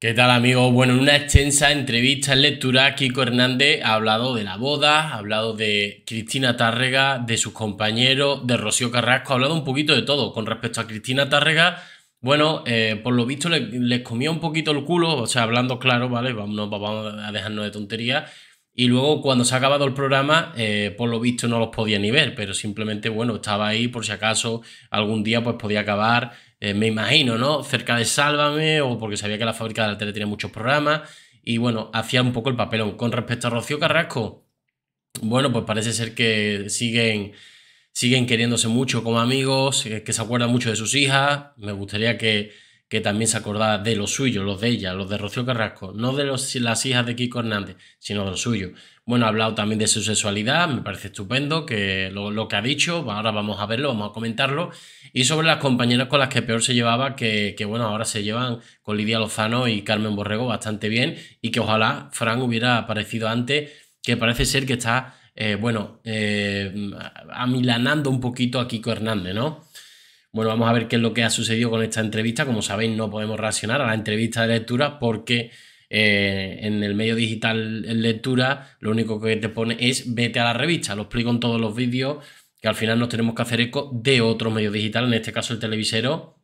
¿Qué tal amigos? Bueno, en una extensa entrevista en lectura, Kiko Hernández ha hablado de la boda, ha hablado de Cristina Tárrega, de sus compañeros, de Rocío Carrasco, ha hablado un poquito de todo. Con respecto a Cristina Tárrega, bueno, eh, por lo visto les comía un poquito el culo, o sea, hablando claro, ¿vale? Vamos, vamos a dejarnos de tonterías. Y luego cuando se ha acabado el programa, eh, por lo visto no los podía ni ver, pero simplemente, bueno, estaba ahí por si acaso algún día pues podía acabar, eh, me imagino, ¿no? Cerca de Sálvame o porque sabía que la fábrica de la tele tiene muchos programas y bueno, hacía un poco el papelón. Con respecto a Rocío Carrasco, bueno, pues parece ser que siguen, siguen queriéndose mucho como amigos, eh, que se acuerdan mucho de sus hijas, me gustaría que que también se acordaba de los suyos, los de ella, los de Rocío Carrasco, no de las hijas de Kiko Hernández, sino de los suyos. Bueno, ha hablado también de su sexualidad, me parece estupendo que lo, que ha dicho, ahora vamos a verlo, vamos a comentarlo, y sobre las compañeras con las que peor se llevaba, que, bueno, ahora se llevan con Lidia Lozano y Carmen Borrego bastante bien, y que ojalá Fran hubiera aparecido antes, que parece ser que está, eh, bueno, eh, amilanando un poquito a Kiko Hernández, ¿no? Bueno, vamos a ver qué es lo que ha sucedido con esta entrevista. Como sabéis, no podemos reaccionar a la entrevista de lectura porque eh, en el medio digital en lectura lo único que te pone es vete a la revista. Lo explico en todos los vídeos que al final nos tenemos que hacer eco de otro medio digital, en este caso el televisero,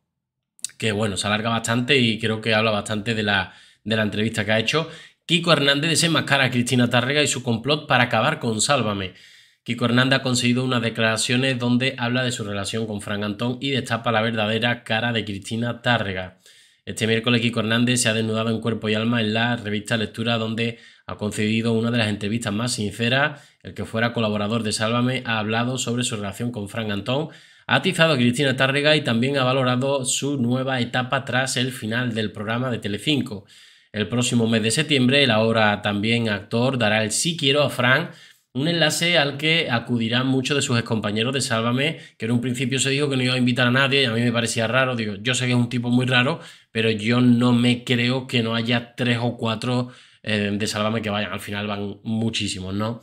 que bueno, se alarga bastante y creo que habla bastante de la, de la entrevista que ha hecho. Kiko Hernández desenmascara a Cristina Tarrega y su complot para acabar con Sálvame. Kiko Hernández ha conseguido unas declaraciones donde habla de su relación con Frank Antón y destapa la verdadera cara de Cristina Tárrega. Este miércoles Kiko Hernández se ha desnudado en cuerpo y alma en la revista Lectura donde ha concedido una de las entrevistas más sinceras. El que fuera colaborador de Sálvame ha hablado sobre su relación con Frank Antón, ha atizado a Cristina Tárrega y también ha valorado su nueva etapa tras el final del programa de Telecinco. El próximo mes de septiembre el ahora también actor dará el sí quiero a Fran un enlace al que acudirán muchos de sus compañeros de Sálvame, que en un principio se dijo que no iba a invitar a nadie, y a mí me parecía raro, digo, yo sé que es un tipo muy raro, pero yo no me creo que no haya tres o cuatro eh, de Sálvame que vayan, al final van muchísimos, ¿no?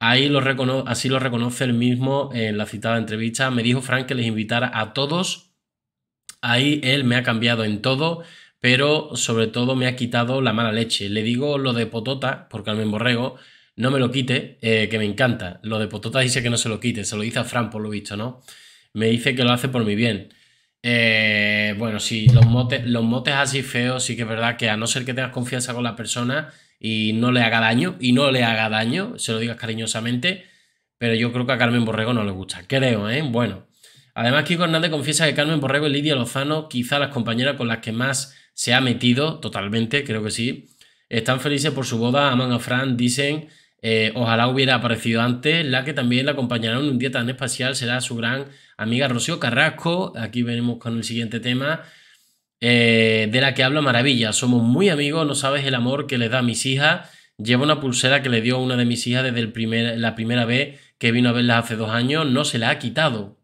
Ahí lo así lo reconoce el mismo en la citada entrevista, me dijo Frank que les invitara a todos, ahí él me ha cambiado en todo, pero sobre todo me ha quitado la mala leche. Le digo lo de Potota, porque al me Borrego, no me lo quite, eh, que me encanta. Lo de Pototas dice que no se lo quite, se lo dice a Fran por lo visto, ¿no? Me dice que lo hace por mi bien. Eh, bueno, sí, los motes, los motes así feos, sí que es verdad que a no ser que tengas confianza con la persona y no le haga daño, y no le haga daño, se lo digas cariñosamente, pero yo creo que a Carmen Borrego no le gusta, creo, ¿eh? Bueno. Además, Kiko Hernández confiesa que Carmen Borrego y Lidia Lozano, quizá las compañeras con las que más se ha metido, totalmente, creo que sí, están felices por su boda, aman a Fran, dicen eh, ojalá hubiera aparecido antes, la que también la acompañará en un día tan espacial será su gran amiga Rocío Carrasco. Aquí venimos con el siguiente tema, eh, de la que habla Maravilla. Somos muy amigos, no sabes el amor que le da a mis hijas. Lleva una pulsera que le dio una de mis hijas desde el primer, la primera vez que vino a verla hace dos años, no se la ha quitado.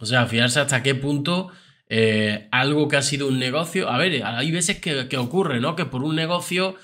O sea, fijarse hasta qué punto eh, algo que ha sido un negocio. A ver, hay veces que, que ocurre, ¿no? Que por un negocio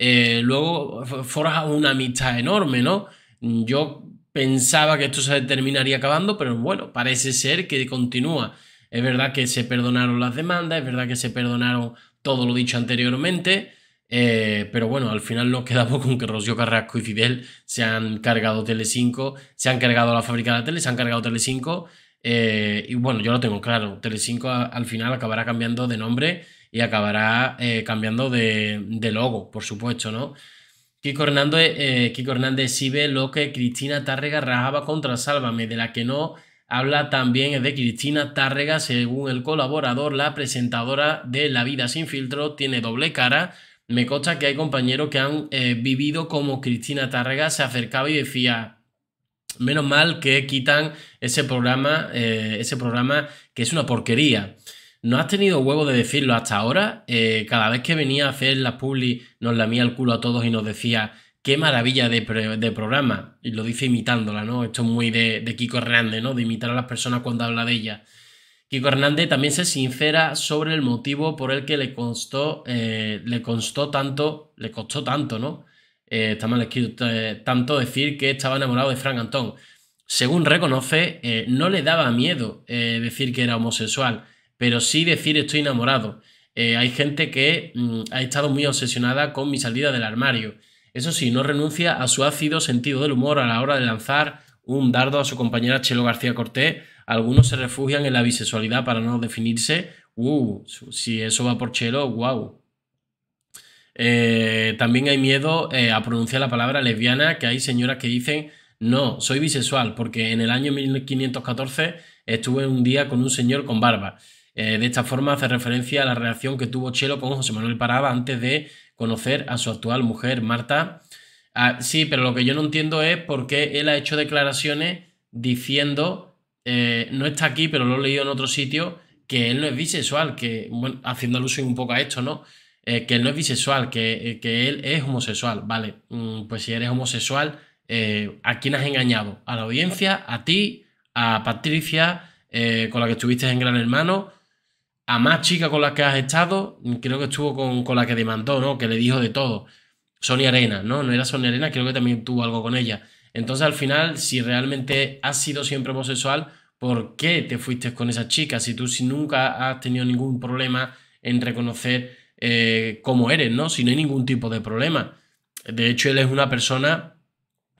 eh, luego forja una amistad enorme, ¿no? Yo pensaba que esto se terminaría acabando, pero bueno, parece ser que continúa. Es verdad que se perdonaron las demandas, es verdad que se perdonaron todo lo dicho anteriormente, eh, pero bueno, al final nos quedamos con que Rocío Carrasco y Fidel se han cargado Tele5, se han cargado la fábrica de la tele, se han cargado Tele5, eh, y bueno, yo lo tengo claro, Tele5 al final acabará cambiando de nombre y acabará eh, cambiando de, logo, por supuesto, ¿no? Kiko Hernández, eh, Kiko Hernández exhibe lo que Cristina Tárrega rajaba contra Sálvame, de la que no habla también de Cristina Tárrega, según el colaborador, la presentadora de La Vida sin filtro tiene doble cara. Me consta que hay compañeros que han eh, vivido como Cristina Tárrega se acercaba y decía, menos mal que quitan ese programa, eh, ese programa que es una porquería. ¿No has tenido huevo de decirlo hasta ahora? Eh, cada vez que venía a hacer la publi nos lamía el culo a todos y nos decía qué maravilla de, programa. Y lo dice imitándola, ¿no? Esto es muy de, Kiko Hernández, ¿no? De imitar a las personas cuando habla de ella. Kiko Hernández también se sincera sobre el motivo por el que le costó, eh, le costó tanto, le costó tanto, ¿no? Eh, está mal escrito, tanto decir que estaba enamorado de Frank Antón. Según reconoce, no le daba miedo decir que era homosexual pero sí decir estoy enamorado. Eh, hay gente que mm, ha estado muy obsesionada con mi salida del armario. Eso sí, no renuncia a su ácido sentido del humor a la hora de lanzar un dardo a su compañera Chelo García Cortés. Algunos se refugian en la bisexualidad para no definirse. Uh, si eso va por Chelo, wow. Eh, también hay miedo eh, a pronunciar la palabra lesbiana, que hay señoras que dicen, no, soy bisexual, porque en el año 1514 estuve un día con un señor con barba. Eh, de esta forma hace referencia a la relación que tuvo Chelo con José Manuel Parada antes de conocer a su actual mujer, Marta. Ah, sí, pero lo que yo no entiendo es por qué él ha hecho declaraciones diciendo, eh, no está aquí, pero lo he leído en otro sitio, que él no es bisexual, que, bueno, haciendo alusión un poco a esto, ¿no? Eh, que él no es bisexual, que, él es homosexual. Vale, mm, pues si eres homosexual, ¿a quién has engañado? ¿A la audiencia? ¿A ti? ¿A Patricia? con la que estuviste en Gran Hermano a más chica con las que has estado, creo que estuvo con, la que demandó, ¿no? Que le dijo de todo. Sonia Arena, ¿no? No era Sonia Arena, creo que también tuvo algo con ella. Entonces, al final, si realmente has sido siempre homosexual, ¿por qué te fuiste con esa chica? Si tú si nunca has tenido ningún problema en reconocer eh, cómo eres, ¿no? Si no hay ningún tipo de problema. De hecho, él es una persona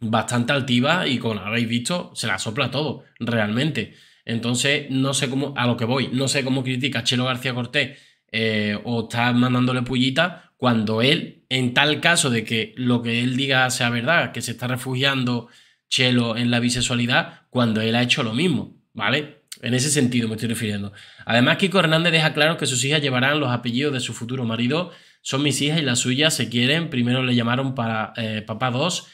bastante altiva y, como habéis visto, se la sopla todo, realmente. Entonces, no sé cómo, a lo que voy, no sé cómo critica Chelo García Cortés eh, o está mandándole pullita cuando él, en tal caso de que lo que él diga sea verdad, que se está refugiando Chelo en la bisexualidad, cuando él ha hecho lo mismo, ¿vale? En ese sentido me estoy refiriendo. Además, Kiko Hernández deja claro que sus hijas llevarán los apellidos de su futuro marido. Son mis hijas y las suyas se quieren. Primero le llamaron para eh, papá 2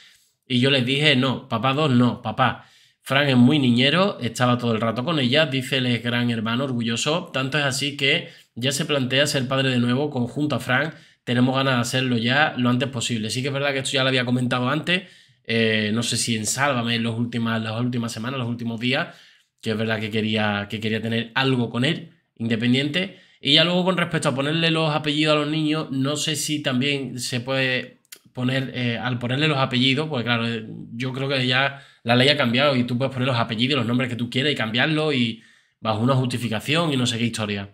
y yo les dije, no, papá 2 no, papá. Frank es muy niñero, estaba todo el rato con ella, dice el gran hermano orgulloso, tanto es así que ya se plantea ser padre de nuevo conjunto a Frank, tenemos ganas de hacerlo ya lo antes posible. Sí que es verdad que esto ya lo había comentado antes, eh, no sé si en Sálvame en últimas, las últimas semanas, los últimos días, que es verdad que quería, que quería tener algo con él, independiente. Y ya luego con respecto a ponerle los apellidos a los niños, no sé si también se puede poner, eh, al ponerle los apellidos, pues claro, eh, yo creo que ya la ley ha cambiado y tú puedes poner los apellidos, los nombres que tú quieras y cambiarlo y bajo una justificación y no sé qué historia.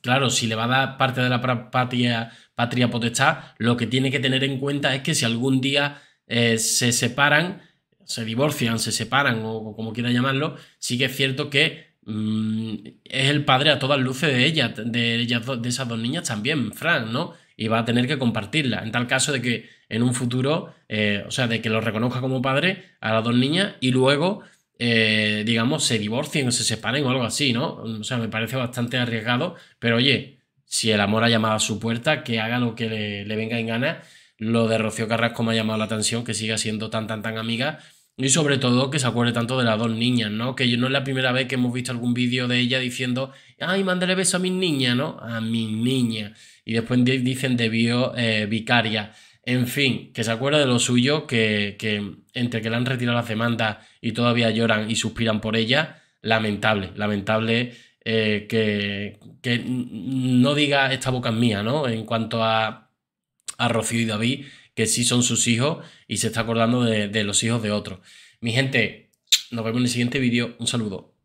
Claro, si le va a dar parte de la patria, patria potestad, lo que tiene que tener en cuenta es que si algún día eh, se separan, se divorcian, se separan o, como quiera llamarlo, sí que es cierto que mm, es el padre a todas luces de ella, de, ellas, de esas dos niñas también, Frank, ¿no? y va a tener que compartirla. En tal caso de que en un futuro, eh, o sea, de que lo reconozca como padre a las dos niñas y luego, eh, digamos, se divorcien o se separen o algo así, ¿no? O sea, me parece bastante arriesgado, pero oye, si el amor ha llamado a su puerta, que haga lo que le, venga en gana. Lo de Rocío Carrasco me ha llamado la atención, que siga siendo tan, tan, tan amiga. Y sobre todo que se acuerde tanto de las dos niñas, ¿no? Que yo no es la primera vez que hemos visto algún vídeo de ella diciendo, ay, mándale beso a mis niñas, ¿no? A mis niñas y después dicen debió eh, vicaria. En fin, que se acuerda de lo suyo, que, entre que le han retirado las demandas y todavía lloran y suspiran por ella, lamentable, lamentable eh, que, no diga esta boca mía, ¿no? En cuanto a, a Rocío y David, que sí son sus hijos y se está acordando de, de los hijos de otros. Mi gente, nos vemos en el siguiente vídeo. Un saludo.